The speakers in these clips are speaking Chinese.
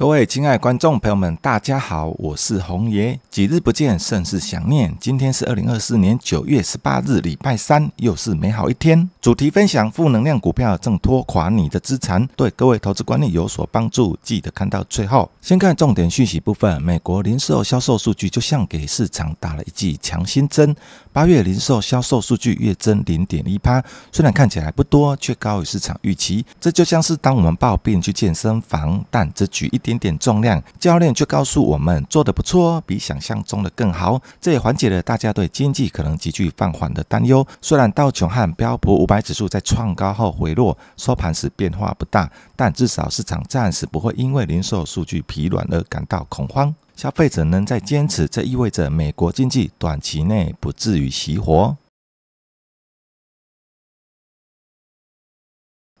各位亲爱的观众朋友们，大家好，我是红爷。几日不见，甚是想念。今天是二零二四年九月十八日，礼拜三，又是美好一天。主题分享：负能量股票挣脱垮你的资产，对各位投资管理有所帮助。记得看到最后。先看重点讯息部分：美国零售销售数据就像给市场打了一剂强心针。八月零售销售数据月增零点一帕，虽然看起来不多，却高于市场预期。这就像是当我们抱病去健身房，但只举一点点重量，教练却告诉我们做得不错，比想。相中的更好，这也缓解了大家对经济可能急剧放缓的担忧。虽然道琼汉标普五百指数在创高后回落，收盘时变化不大，但至少市场暂时不会因为零售数据疲软而感到恐慌。消费者能在坚持，这意味着美国经济短期内不至于熄火。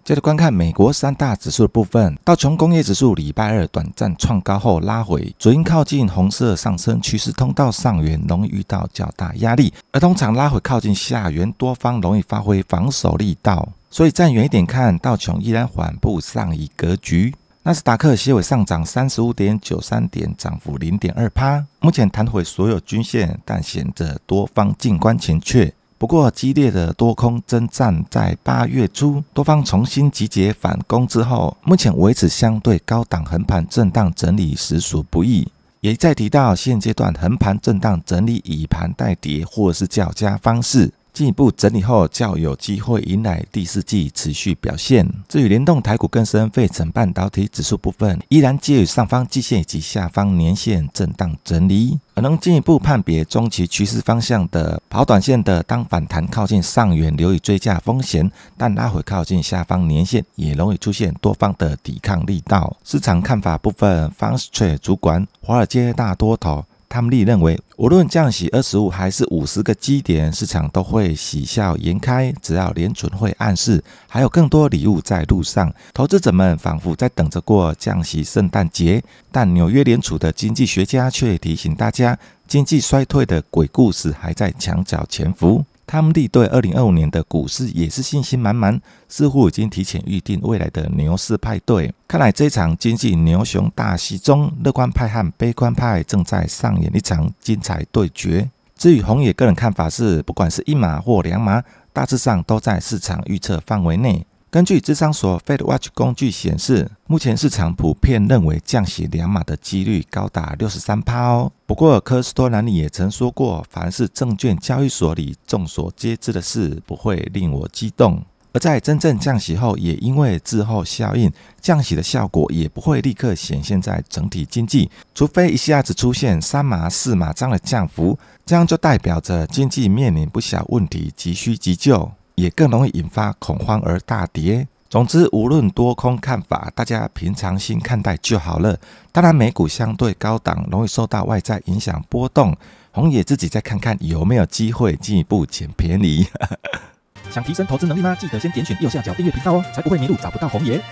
接着观看美国三大指数的部分，道琼工业指数礼拜二短暂创高后拉回，主因靠近红色上升趋势通道上缘，容易遇到较大压力；而通常拉回靠近下缘，多方容易发挥防守力道。所以站远一点看，道琼依然缓步上移格局。纳斯达克收尾上涨三十五点九三点，涨幅零点二趴，目前弹回所有均线，但显着多方静观情却。不过，激烈的多空争战在八月初多方重新集结反攻之后，目前为持相对高档横盘震荡整理实属不易。也再提到，现阶段横盘震荡整理以盘带跌或是较佳方式。进一步整理后，较有机会迎来第四季持续表现。至于联动台股更深，费城半导体指数部分依然介于上方季线及下方年线震荡整理，而能进一步判别中期趋势方向的跑短线的，当反弹靠近上缘，留意追加风险；但拉回靠近下方年线，也容易出现多方的抵抗力道。市场看法部分 f u n s t r 主管华尔街大多头。他们力认为，无论降息二十五还是五十个基点，市场都会喜笑颜开。只要联准会暗示还有更多礼物在路上，投资者们仿佛在等着过降息圣诞节。但纽约联储的经济学家却提醒大家，经济衰退的鬼故事还在墙角潜伏。他们地对二零二五年的股市也是信心满满，似乎已经提前预定未来的牛市派对。看来这场经济牛熊大戏中，乐观派和悲观派正在上演一场精彩对决。至于红野个人看法是，不管是一码或两码，大致上都在市场预测范围内。根据智商所 Fed Watch 工具显示，目前市场普遍认为降息两码的几率高达六十三趴哦。不过科斯托兰尼也曾说过，凡是证券交易所里众所皆知的事，不会令我激动。而在真正降息后，也因为滞后效应，降息的效果也不会立刻显现在整体经济，除非一下子出现三码四码这样的降幅，这样就代表着经济面临不小问题，急需急救。也更容易引发恐慌而大跌。总之，无论多空看法，大家平常心看待就好了。当然，美股相对高档，容易受到外在影响波动。红爷自己再看看有没有机会进一步捡便宜。想提升投资能力吗？记得先点选右下角订阅频道哦，才不会迷路找不到红爷。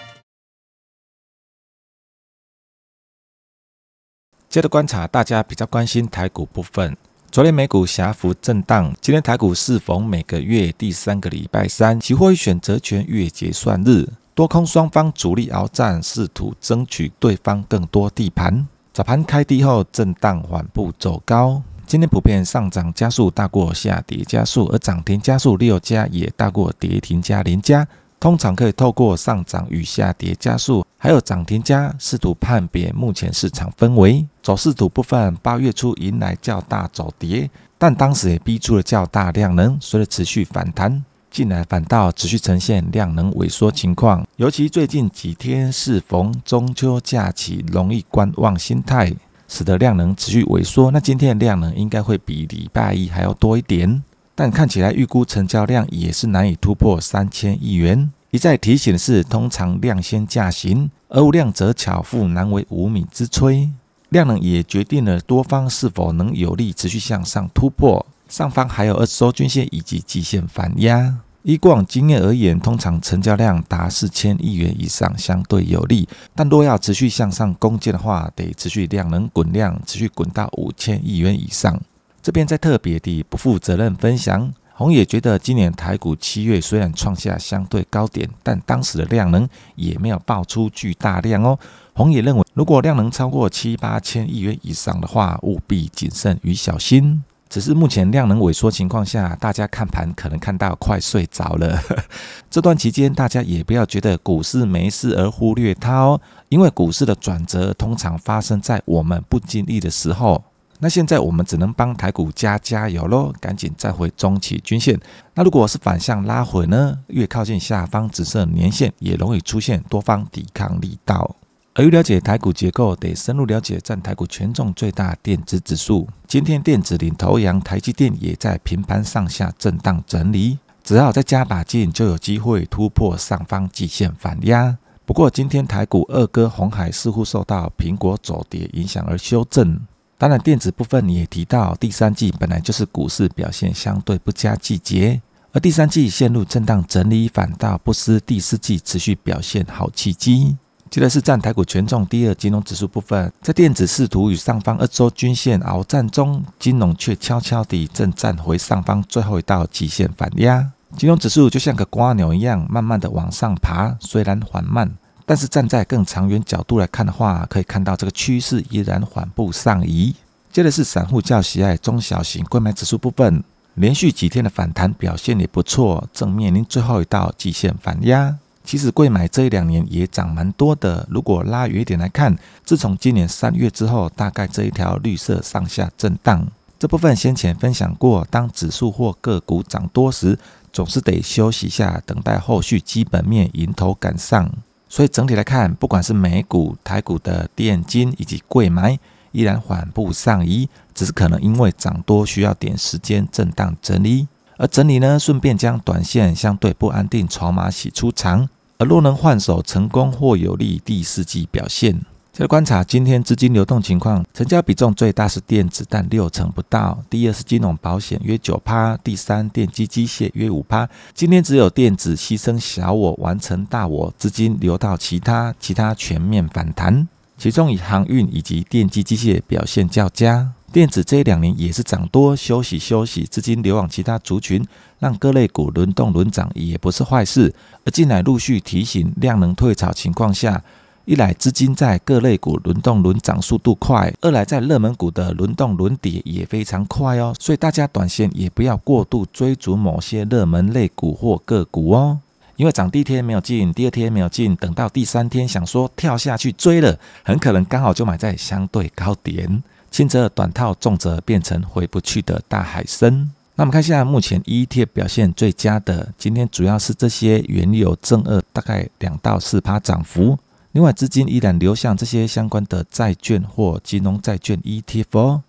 接着观察，大家比较关心台股部分。昨天美股狭幅震荡，今天台股适逢每个月第三个礼拜三，期货与选择权月结算日，多空双方主力鏖战，试图争取对方更多地盘。早盘开低后震荡缓步走高，今天普遍上涨加速大过下跌加速，而涨停加速六家也大过跌停加零家。通常可以透过上涨与下跌加速。还有涨停家试图判别目前市场氛围，走势图部分八月初迎来较大走跌，但当时也逼出了较大量能，随着持续反弹，近来反倒持续呈现量能萎缩情况，尤其最近几天适逢中秋假期，容易观望心态，使得量能持续萎缩。那今天的量能应该会比礼拜一还要多一点，但看起来预估成交量也是难以突破三千亿元。一再提醒的是，通常量先价行，而无量则巧妇难为无米之炊。量能也决定了多方是否能有力持续向上突破。上方还有二十周均线以及季线反压。依过往经验而言，通常成交量达四千亿元以上相对有利，但若要持续向上攻坚的话，得持续量能滚量，持续滚到五千亿元以上。这边再特别地不负责任分享。红野觉得，今年台股七月虽然创下相对高点，但当时的量能也没有爆出巨大量哦。红野认为，如果量能超过七八千亿元以上的话，务必谨慎与小心。只是目前量能萎缩情况下，大家看盘可能看到快睡着了。这段期间，大家也不要觉得股市没事而忽略它哦，因为股市的转折通常发生在我们不经意的时候。那现在我们只能帮台股加加油喽，赶紧再回中期均线。那如果是反向拉回呢？越靠近下方紫色年线，也容易出现多方抵抗力道。而欲了解台股结构，得深入了解占台股权重最大电子指数。今天电子领头羊台积电也在平盘上下震荡整理，只要再加把劲，就有机会突破上方季线反压。不过今天台股二哥红海似乎受到苹果走跌影响而修正。当然，电子部分你也提到，第三季本来就是股市表现相对不佳季节，而第三季陷入震荡整理反倒不失第四季持续表现好契机。接着是占台股权重第二金融指数部分，在电子试图与上方二周均线鏖战中，金融却悄悄地正站回上方最后一道极限反压。金融指数就像个瓜牛一样，慢慢的往上爬，虽然缓慢。但是站在更长远角度来看的话，可以看到这个趋势依然缓步上移。接着是散户较喜爱中小型购买指数部分，连续几天的反弹表现也不错，正面临最后一道季限反压。其实贵买这一两年也涨蛮多的。如果拉远一点来看，自从今年三月之后，大概这一条绿色上下震荡这部分，先前分享过，当指数或个股涨多时，总是得休息下，等待后续基本面迎头赶上。所以整体来看，不管是美股、台股的电金以及贵买，依然缓步上移，只是可能因为涨多需要点时间震荡整理，而整理呢，顺便将短线相对不安定筹码洗出场，而若能换手成功，或有利第四季表现。再观察今天资金流动情况，成交比重最大是电子，但六成不到；第二是金融保险，约九趴；第三电机机械约五趴。今天只有电子牺牲小我，完成大我，资金流到其他，其他全面反弹。其中以航运以及电机机械表现较佳。电子这两年也是涨多休息休息，资金流往其他族群，让各类股轮动轮涨也不是坏事。而近来陆续提醒量能退潮情况下。一来资金在各类股轮动轮涨速度快，二来在热门股的轮动轮跌也非常快哦，所以大家短线也不要过度追逐某些热门类股或个股哦，因为涨第一天没有进，第二天没有进，等到第三天想说跳下去追了，很可能刚好就买在相对高点，轻则短套，重则变成回不去的大海参。那我们看一下目前 e t 表现最佳的，今天主要是这些原油正二，大概两到四趴涨幅。另外，资金依然流向这些相关的债券或金融债券 ETF。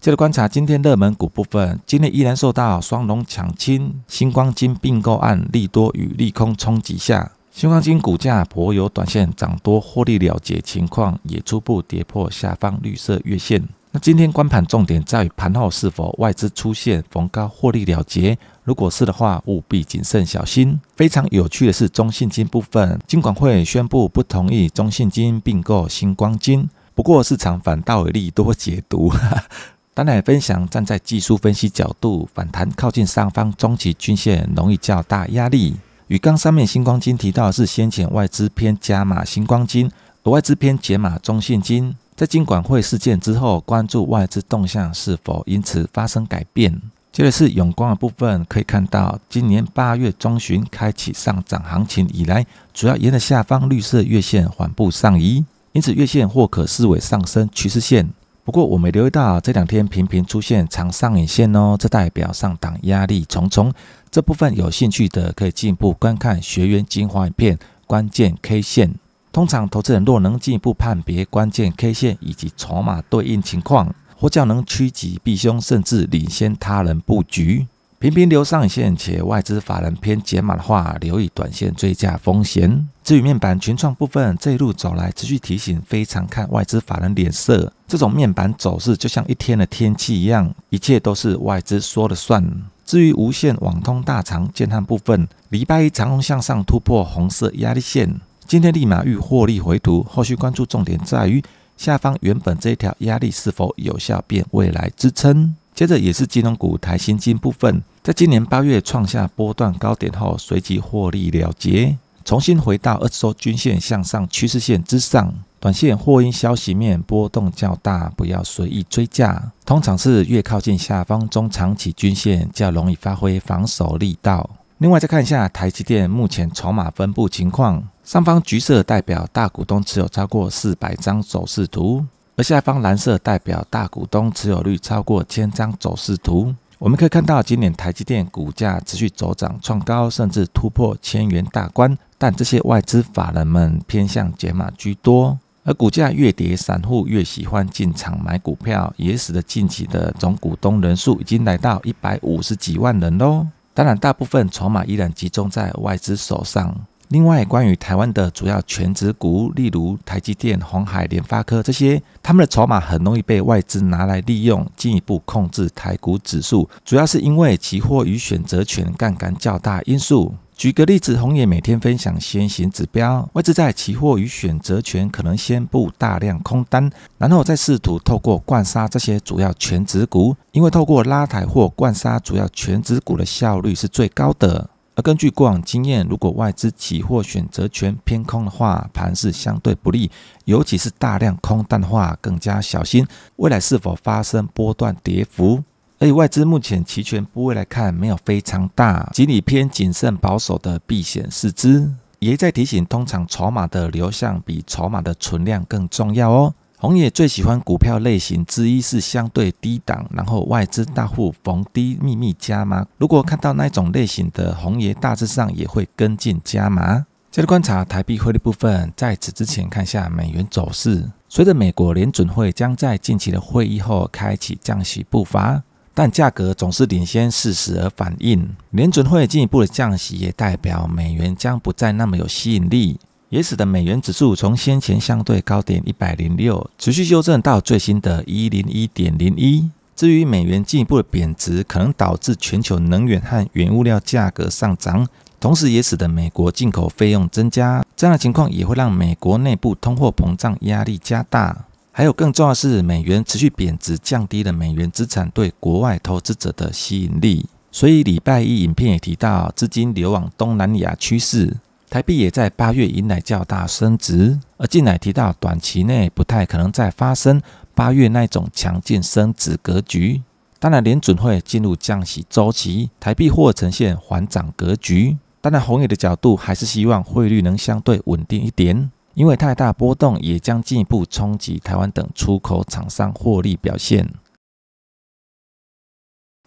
接着观察今天热门股部分，今天依然受到双龙抢亲、星光金并购案利多与利空冲击下，星光金股价颇有短线涨多获利了结情况，也初步跌破下方绿色月线。那今天关盘重点在盘后是否外资出现逢高获利了结。如果是的话，务必谨慎小心。非常有趣的是，中信金部分，金管会宣布不同意中信金并购星光金。不过市场反倒有利多解读。当然，分享站在技术分析角度，反弹靠近上方中期均线，容易较大压力。与刚上面星光金提到是先前外资偏加码星光金，而外资偏减码中信金。在金管会事件之后，关注外资动向是否因此发生改变。接着是永光的部分，可以看到今年八月中旬开启上涨行情以来，主要沿着下方绿色月线缓步上移，因此月线或可视为上升趋势线。不过，我们留意到这两天频频出现长上影线哦，这代表上档压力重重。这部分有兴趣的可以进一步观看学员精华影片关键 K 线。通常，投资人若能进一步判别关键 K 线以及筹码对应情况。或较能趋吉避凶，甚至领先他人布局。频频留上线，且外资法人偏解码的话，留意短线追加风险。至于面板群创部分，这一路走来持续提醒，非常看外资法人脸色。这种面板走势就像一天的天气一样，一切都是外资说了算。至于无线网通大厂建汉部分，礼拜一长虹向上突破红色压力线，今天立马遇获利回吐，后续关注重点在于。下方原本这条压力是否有效变未来支撑？接着也是金融股台新金部分，在今年八月创下波段高点后，随即获利了结，重新回到二十周均线向上趋势线之上。短线或因消息面波动较大，不要随意追价。通常是越靠近下方中长期均线，较容易发挥防守力道。另外再看一下台积电目前筹码分布情况。上方橘色代表大股东持有超过四百张走势图，而下方蓝色代表大股东持有率超过千张走势图。我们可以看到，今年台积电股价持续走涨，创高甚至突破千元大关。但这些外资法人们偏向减码居多，而股价越跌，散户越喜欢进场买股票，也使得近期的总股东人数已经来到一百五十几万人喽。当然，大部分筹码依然集中在外资手上。另外，关于台湾的主要全值股，例如台积电、红海、联发科这些，他们的筹码很容易被外资拿来利用，进一步控制台股指数，主要是因为期货与选择权杠杆较大因素。举个例子，红野每天分享先行指标，外资在期货与选择权可能先布大量空单，然后再试图透过灌杀这些主要全值股，因为透过拉抬或灌杀主要全值股的效率是最高的。而根据过往经验，如果外资期货选择权偏空的话，盘势相对不利，尤其是大量空单的话，更加小心未来是否发生波段跌幅。而且外资目前期权部位来看，没有非常大，仅以偏谨慎保守的避险试资，也在提醒通常筹码的流向比筹码的存量更重要哦。红爷最喜欢股票类型之一是相对低档，然后外资大户逢低秘密加码。如果看到那种类型的，红爷大致上也会跟进加码。接着观察台币汇率部分，在此之前看一下美元走势。随着美国联准会将在近期的会议后开启降息步伐，但价格总是领先事实而反应。联准会进一步的降息也代表美元将不再那么有吸引力。也使得美元指数从先前相对高点一百零六持续修正到最新的一零一点零一。至于美元进一步的贬值，可能导致全球能源和原物料价格上涨，同时也使得美国进口费用增加。这样的情况也会让美国内部通货膨胀压力加大。还有更重要的是，美元持续贬值降低了美元资产对国外投资者的吸引力。所以礼拜一影片也提到，资金流往东南亚趋势。台币也在八月迎来较大升值，而近来提到短期内不太可能再发生八月那种强劲升值格局。当然，联准会进入降息周期，台币或呈现缓涨格局。当然，红野的角度还是希望汇率能相对稳定一点，因为太大波动也将进一步冲击台湾等出口厂商获利表现。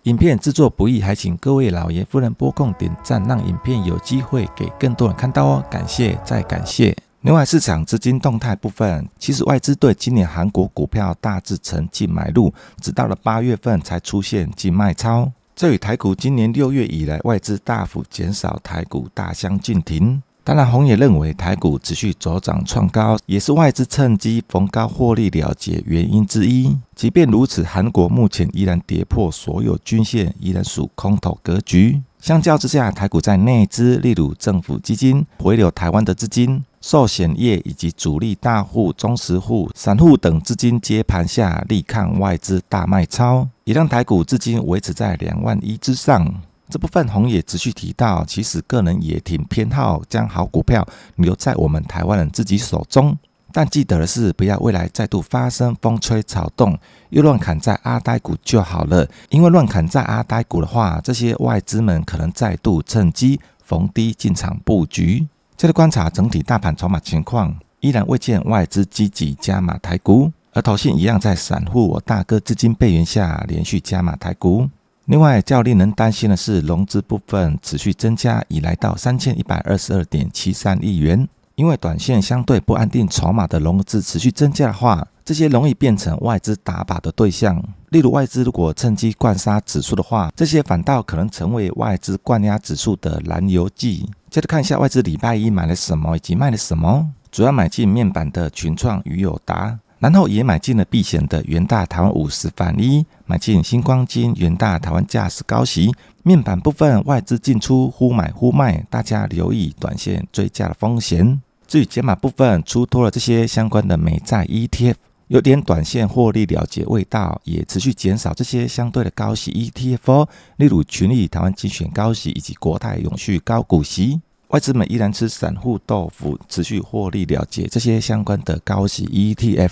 影片制作不易，还请各位老爷夫人拨空点赞，让影片有机会给更多人看到哦，感谢，再感谢。另外，市场资金动态部分，其实外资对今年韩国股票大致呈净买入，只到了八月份才出现净卖超，这与台股今年六月以来外资大幅减少，台股大相径庭。当然，红也认为台股持续走涨创高，也是外资趁机逢高获利了结原因之一。即便如此，韩国目前依然跌破所有均线，依然属空头格局。相较之下，台股在内资，例如政府基金回流台湾的资金、寿险业以及主力大户、中实户、散户等资金接盘下，力抗外资大卖超，也让台股资金维持在两万一之上。这部分红野持续提到，其实个人也挺偏好将好股票留在我们台湾人自己手中，但记得的是，不要未来再度发生风吹草动，又乱砍在阿呆股就好了。因为乱砍在阿呆股的话，这些外资们可能再度趁机逢低进场布局。接着观察整体大盘筹码情况，依然未见外资积极加码台股，而投信一样在散户我大哥资金背援下，连续加码台股。另外，较令人担心的是融资部分持续增加，已来到三千一百二十二点七三亿元。因为短线相对不安定筹码的融资持续增加的话，这些容易变成外资打靶的对象。例如，外资如果趁机灌杀指数的话，这些反倒可能成为外资灌压指数的拦油计。接着看一下外资礼拜一买了什么以及卖了什么，主要买进面板的群创与友达。然后也买进了避险的元大台湾五十反一，买进新光金、元大台湾价值高息。面板部分外资进出忽买忽卖，大家留意短线追价的风险。至于解码部分，出脱了这些相关的美债 ETF，有点短线获利了结味道，也持续减少这些相对的高息 ETF，例如群力台湾精选高息以及国泰永续高股息。外资们依然吃散户豆腐，持续获利了结这些相关的高息 ETF。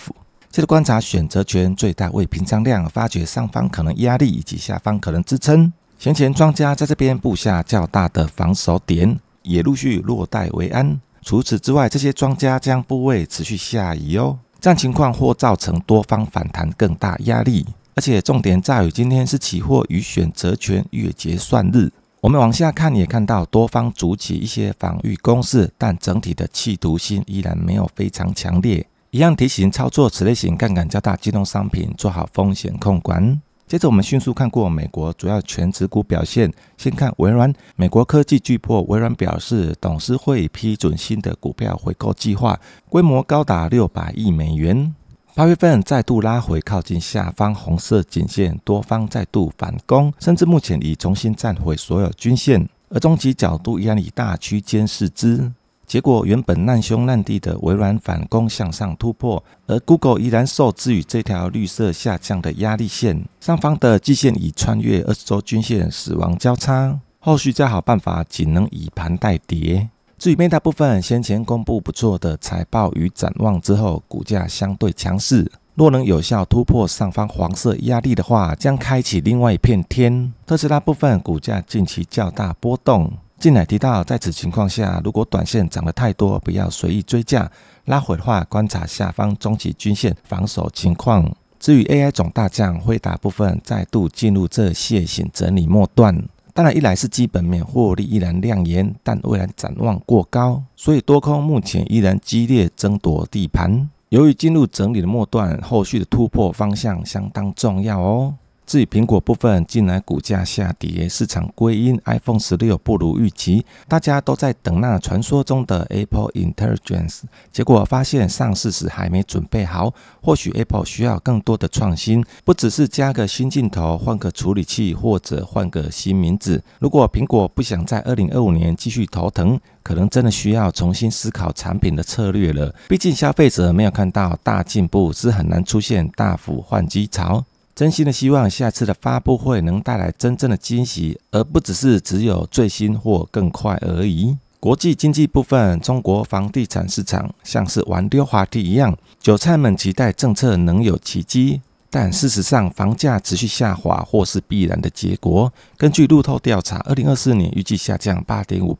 接着观察选择权最大位平仓量，发掘上方可能压力以及下方可能支撑。先前庄家在这边布下较大的防守点，也陆续落袋为安。除此之外，这些庄家将部位持续下移哦，这样情况或造成多方反弹更大压力。而且重点在于，今天是期货与选择权月结算日。我们往下看，也看到多方主体一些防御攻势，但整体的企图心依然没有非常强烈。一样提醒操作此类型杠杆较大、金融商品，做好风险控管。接着，我们迅速看过美国主要全指股表现。先看微软，美国科技巨擘微软表示，董事会批准新的股票回购计划，规模高达六百亿美元。八月份再度拉回，靠近下方红色颈线，多方再度反攻，甚至目前已重新站回所有均线。而中期角度依然以大区间视之，结果原本难兄难弟的微软反攻向上突破，而 Google 依然受制于这条绿色下降的压力线。上方的季线已穿越二十周均线死亡交叉，后续再好办法，仅能以盘代跌。至于面 a 部分，先前公布不错的财报与展望之后，股价相对强势。若能有效突破上方黄色压力的话，将开启另外一片天。特斯拉部分股价近期较大波动，近来提到在此情况下，如果短线涨得太多，不要随意追价。拉回的话，观察下方中期均线防守情况。至于 AI 总大将辉达部分，再度进入这蟹形整理末段。当然，一来是基本面获利依然亮眼，但未来展望过高，所以多空目前依然激烈争夺地盘。由于进入整理的末段，后续的突破方向相当重要哦。至于苹果部分，近来股价下跌，市场归因 iPhone 十六不如预期。大家都在等那传说中的 Apple Intelligence，结果发现上市时还没准备好。或许 Apple 需要更多的创新，不只是加个新镜头、换个处理器，或者换个新名字。如果苹果不想在二零二五年继续头疼，可能真的需要重新思考产品的策略了。毕竟消费者没有看到大进步，是很难出现大幅换机潮。真心的希望下次的发布会能带来真正的惊喜，而不只是只有最新或更快而已。国际经济部分，中国房地产市场像是玩丢滑梯一样，韭菜们期待政策能有奇迹，但事实上房价持续下滑或是必然的结果。根据路透调查，二零二四年预计下降八点五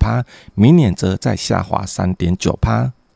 明年则再下滑三点九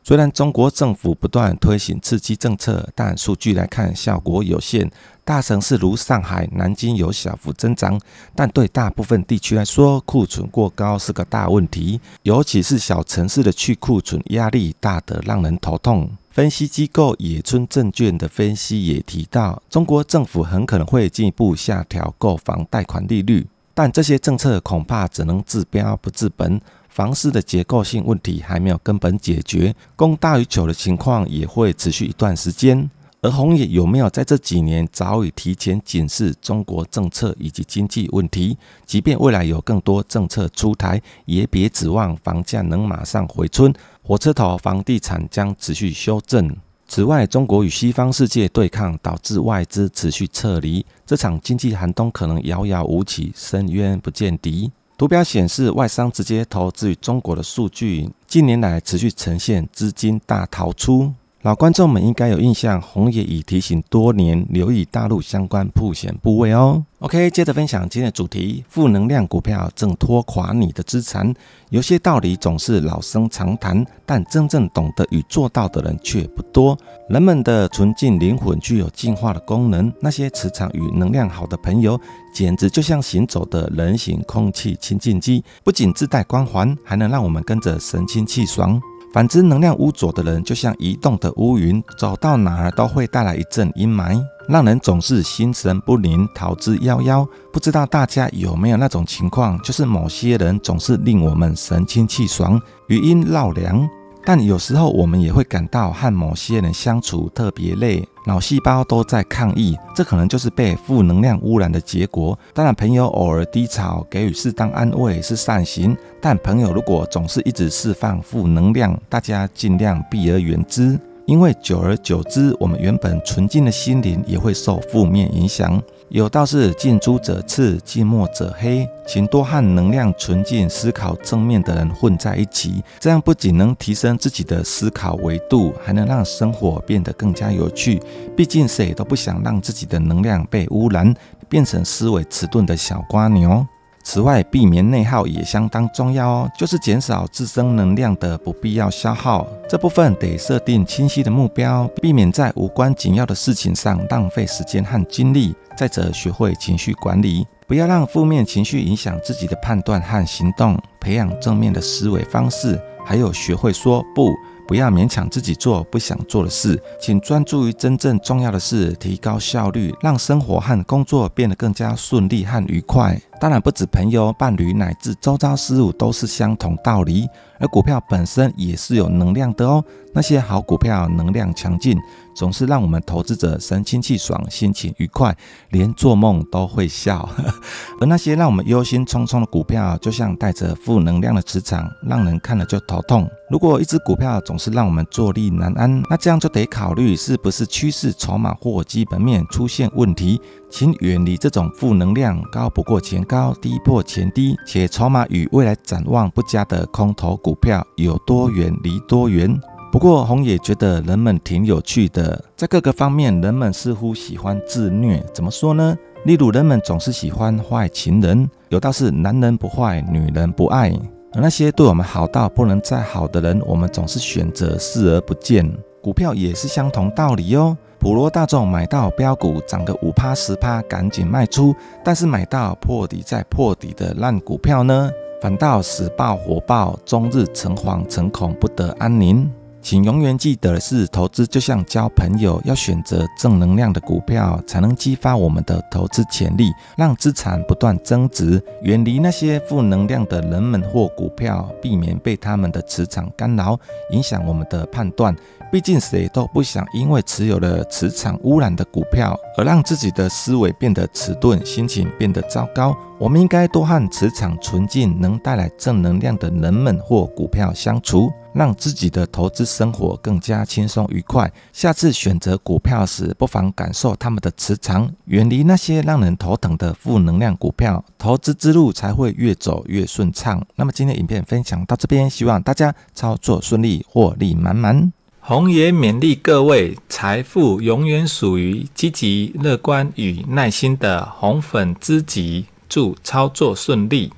虽然中国政府不断推行刺激政策，但数据来看效果有限。大城市如上海、南京有小幅增长，但对大部分地区来说，库存过高是个大问题。尤其是小城市的去库存压力大得让人头痛。分析机构野村证券的分析也提到，中国政府很可能会进一步下调购房贷款利率，但这些政策恐怕只能治标不治本。房市的结构性问题还没有根本解决，供大于求的情况也会持续一段时间。而红野有没有在这几年早已提前警示中国政策以及经济问题？即便未来有更多政策出台，也别指望房价能马上回春。火车头房地产将持续修正。此外，中国与西方世界对抗导致外资持续撤离，这场经济寒冬可能遥遥无期，深渊不见底。图表显示，外商直接投资于中国的数据近年来持续呈现资金大逃出。老观众们应该有印象，红爷已提醒多年，留意大陆相关普显部位哦。OK，接着分享今天的主题：负能量股票正拖垮你的资产。有些道理总是老生常谈，但真正懂得与做到的人却不多。人们的纯净灵魂具有净化的功能，那些磁场与能量好的朋友，简直就像行走的人形空气清净机，不仅自带光环，还能让我们跟着神清气爽。反之，能量污浊的人就像移动的乌云，走到哪儿都会带来一阵阴霾，让人总是心神不宁、逃之夭夭。不知道大家有没有那种情况，就是某些人总是令我们神清气爽、语音绕梁。但有时候我们也会感到和某些人相处特别累，脑细胞都在抗议，这可能就是被负能量污染的结果。当然，朋友偶尔低潮，给予适当安慰是善行。但朋友如果总是一直释放负能量，大家尽量避而远之。因为久而久之，我们原本纯净的心灵也会受负面影响。有道是“近朱者赤，近墨者黑”。请多和能量纯净、思考正面的人混在一起，这样不仅能提升自己的思考维度，还能让生活变得更加有趣。毕竟谁都不想让自己的能量被污染，变成思维迟钝的小瓜牛。此外，避免内耗也相当重要哦，就是减少自身能量的不必要消耗。这部分得设定清晰的目标，避免在无关紧要的事情上浪费时间和精力。再者，学会情绪管理，不要让负面情绪影响自己的判断和行动，培养正面的思维方式。还有，学会说不，不要勉强自己做不想做的事，请专注于真正重要的事，提高效率，让生活和工作变得更加顺利和愉快。当然不止朋友、伴侣，乃至周遭事物都是相同道理。而股票本身也是有能量的哦。那些好股票能量强劲，总是让我们投资者神清气爽、心情愉快，连做梦都会笑。而那些让我们忧心忡忡的股票，就像带着负能量的磁场，让人看了就头痛。如果一只股票总是让我们坐立难安，那这样就得考虑是不是趋势筹码或基本面出现问题。请远离这种负能量高不过前高、低破前低，且筹码与未来展望不佳的空头股票，有多远离多远。不过红野觉得人们挺有趣的，在各个方面，人们似乎喜欢自虐。怎么说呢？例如，人们总是喜欢坏情人，有道是男人不坏，女人不爱。而那些对我们好到不能再好的人，我们总是选择视而不见。股票也是相同道理哦。普罗大众买到标股涨个五趴十趴，赶紧卖出；但是买到破底再破底的烂股票呢，反倒死爆活爆，终日诚惶诚恐，不得安宁。请永远记得，是投资就像交朋友，要选择正能量的股票，才能激发我们的投资潜力，让资产不断增值。远离那些负能量的人们或股票，避免被他们的磁场干扰，影响我们的判断。毕竟谁都不想因为持有了磁场污染的股票，而让自己的思维变得迟钝，心情变得糟糕。我们应该多和磁场纯净、能带来正能量的人们或股票相处。让自己的投资生活更加轻松愉快。下次选择股票时，不妨感受他们的磁场，远离那些让人头疼的负能量股票，投资之路才会越走越顺畅。那么，今天影片分享到这边，希望大家操作顺利，获利满满。红爷勉励各位，财富永远属于积极、乐观与耐心的红粉知己。祝操作顺利！